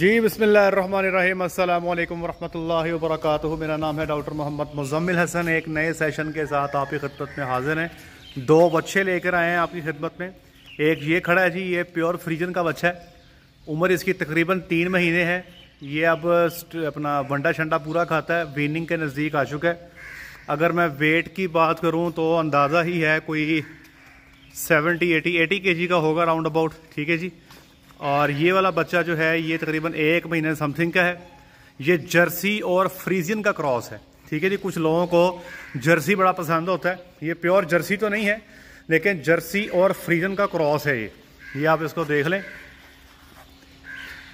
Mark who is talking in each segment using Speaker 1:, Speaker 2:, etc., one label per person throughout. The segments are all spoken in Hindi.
Speaker 1: जी बसमीम अल्लाम वरहमल वर्क मेरा नाम है डॉक्टर मोहम्मद मुजम्मिल हसन एक नए सेशन के साथ आपकी खिदमत में हाजिर हैं दो बच्चे लेकर आए हैं आपकी खिदमत में एक ये खड़ा है जी ये प्योर फ्रीजन का बच्चा है उम्र इसकी तकरीबन तीन महीने है ये अब अपना वंडा शंडा पूरा खाता है वीनिंग के नज़दीक आ चुका है अगर मैं वेट की बात करूँ तो अंदाज़ा ही है कोई सेवेंटी एटी एटी के जी का होगा राउंड अबाउट ठीक है जी और ये वाला बच्चा जो है ये तकरीबन एक महीने समथिंग का है ये जर्सी और फ्रीजियन का क्रॉस है ठीक है जी कुछ लोगों को जर्सी बड़ा पसंद होता है ये प्योर जर्सी तो नहीं है लेकिन जर्सी और फ्रीजन का क्रॉस है ये ये आप इसको देख लें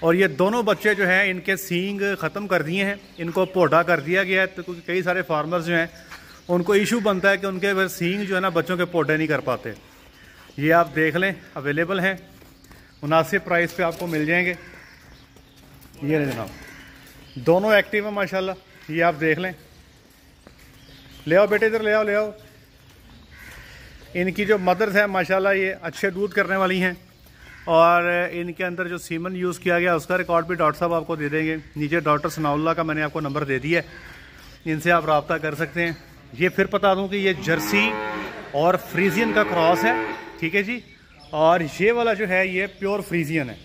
Speaker 1: और ये दोनों बच्चे जो हैं इनके सींग ख़त्म कर दिए हैं इनको पोटा कर दिया गया है तो क्योंकि कई सारे फार्मर्स जो हैं उनको इशू बनता है कि उनके फिर सींग जो है ना बच्चों के पोटे नहीं कर पाते ये आप देख लें अवेलेबल हैं मुनासिब प्राइस पे आपको मिल जाएंगे ये ले जनाब दोनों एक्टिव हैं माशाल्लाह ये आप देख लें ले आओ बेटे इधर ले आओ ले आओ इनकी जो मदर्स हैं माशाल्लाह ये अच्छे दूध करने वाली हैं और इनके अंदर जो सीमन यूज़ किया गया उसका रिकॉर्ड भी डॉक्टर साहब आपको दे देंगे नीचे डॉक्टर सनाउल्ला का मैंने आपको नंबर दे दिया है इनसे आप रबता कर सकते हैं ये फिर बता दूँ कि ये जर्सी और फ्रीजियन का क्रॉस है ठीक है जी और ये वाला जो है ये प्योर फ्रीजियन है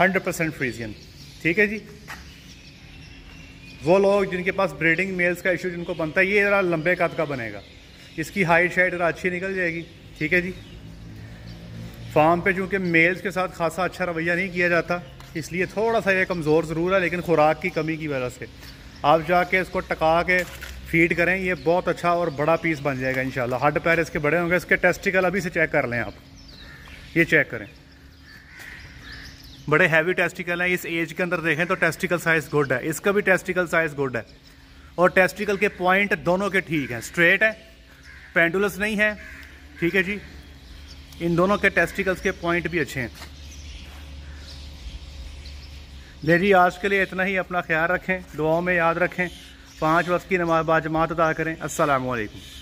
Speaker 1: हंड्रेड परसेंट फ्रीजियन ठीक है जी वो लोग जिनके पास ब्रीडिंग मेल्स का इशू जिनको बनता है ये ज़रा लंबे कद का बनेगा इसकी हाइट शाइट ज़रा अच्छी निकल जाएगी ठीक है जी फार्म पे चूँकि मेल्स के साथ खासा अच्छा रवैया नहीं किया जाता इसलिए थोड़ा सा ये कमज़ोर ज़रूर है लेकिन खुराक की कमी की वजह से आप जाके इसको टका के फीड करें ये बहुत अच्छा और बड़ा पीस बन जाएगा इन हड पैर इसके बड़े होंगे इसके टेस्टिकल अभी से चेक कर लें आप ये चेक करें बड़े हैवी टेस्टिकल हैं इस एज के अंदर देखें तो टेस्टिकल साइज गुड है इसका भी टेस्टिकल साइज गुड है और टेस्टिकल के पॉइंट दोनों के ठीक हैं स्ट्रेट है पेंडुलस नहीं है ठीक है जी इन दोनों के टेस्टिकल्स के पॉइंट भी अच्छे हैं ले जी आज के लिए इतना ही अपना ख्याल रखें दुआओं में याद रखें पाँच वक्त की नमाज बाजमात अदा करें असलकम